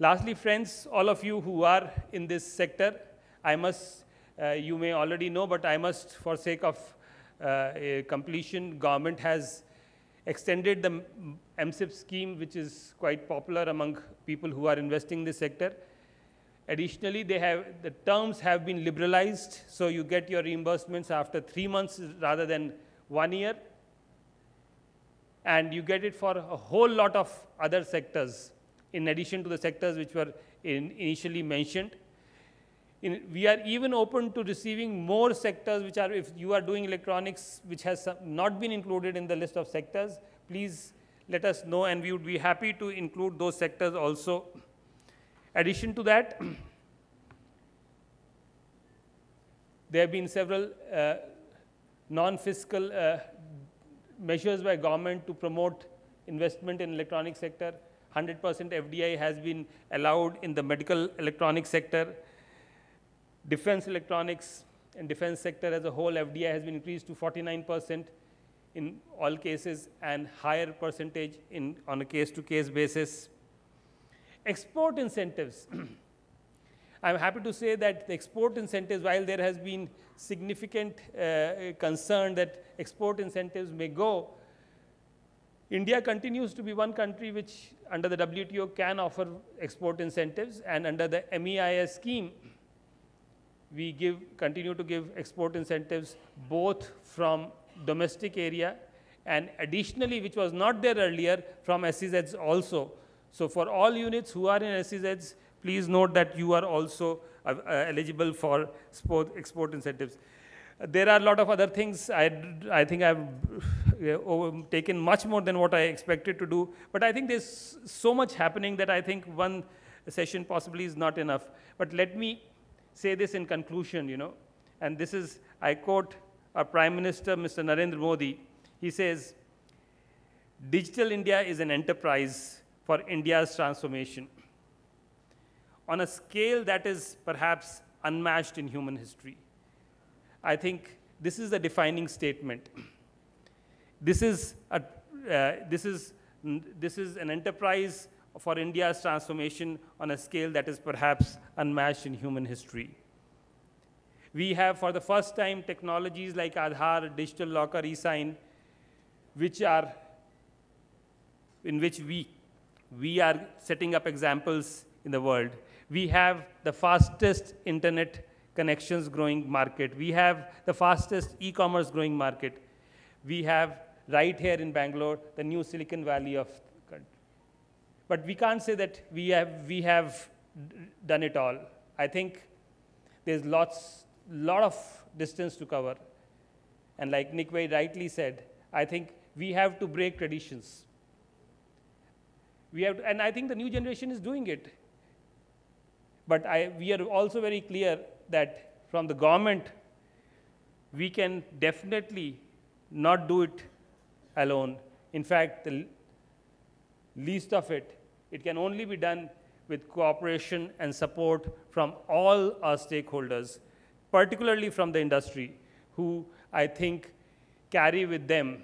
Lastly, friends, all of you who are in this sector, I must, uh, you may already know, but I must, for sake of uh, completion, government has extended the MSIP M-M scheme, which is quite popular among people who are investing in this sector. Additionally, they have, the terms have been liberalized, so you get your reimbursements after three months rather than one year. And you get it for a whole lot of other sectors in addition to the sectors which were in initially mentioned. In, we are even open to receiving more sectors which are, if you are doing electronics, which has not been included in the list of sectors, please let us know and we would be happy to include those sectors also. Addition to that, there have been several uh, non-fiscal uh, measures by government to promote investment in electronic sector. 100% FDI has been allowed in the medical electronics sector. Defense electronics and defense sector as a whole, FDI has been increased to 49% in all cases and higher percentage in, on a case-to-case -case basis. Export incentives. I'm happy to say that the export incentives, while there has been significant uh, concern that export incentives may go, India continues to be one country which under the WTO can offer export incentives and under the MEIS scheme, we give, continue to give export incentives both from domestic area and additionally, which was not there earlier, from SEZs also. So for all units who are in SEZs, please note that you are also uh, uh eligible for export incentives. There are a lot of other things. I, I think I've oh, taken much more than what I expected to do. But I think there's so much happening that I think one session possibly is not enough. But let me say this in conclusion, you know. And this is, I quote our Prime Minister, Mr. Narendra Modi. He says, Digital India is an enterprise for India's transformation on a scale that is perhaps unmatched in human history. I think this is a defining statement. This is, a, uh, this, is, this is an enterprise for India's transformation on a scale that is perhaps unmatched in human history. We have, for the first time, technologies like Aadhaar, digital locker, e-sign, which are, in which we, we are setting up examples in the world. We have the fastest internet connections growing market. We have the fastest e-commerce growing market. We have right here in Bangalore, the new Silicon Valley of the country. But we can't say that we have, we have done it all. I think there's lots, lot of distance to cover. And like Nick Way rightly said, I think we have to break traditions. We have, to, and I think the new generation is doing it. But I, we are also very clear that from the government, we can definitely not do it alone. In fact, the least of it, it can only be done with cooperation and support from all our stakeholders, particularly from the industry, who I think carry with them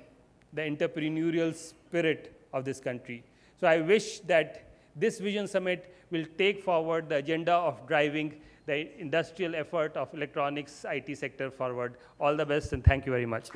the entrepreneurial spirit of this country. So I wish that this Vision Summit will take forward the agenda of driving the industrial effort of electronics IT sector forward. All the best and thank you very much.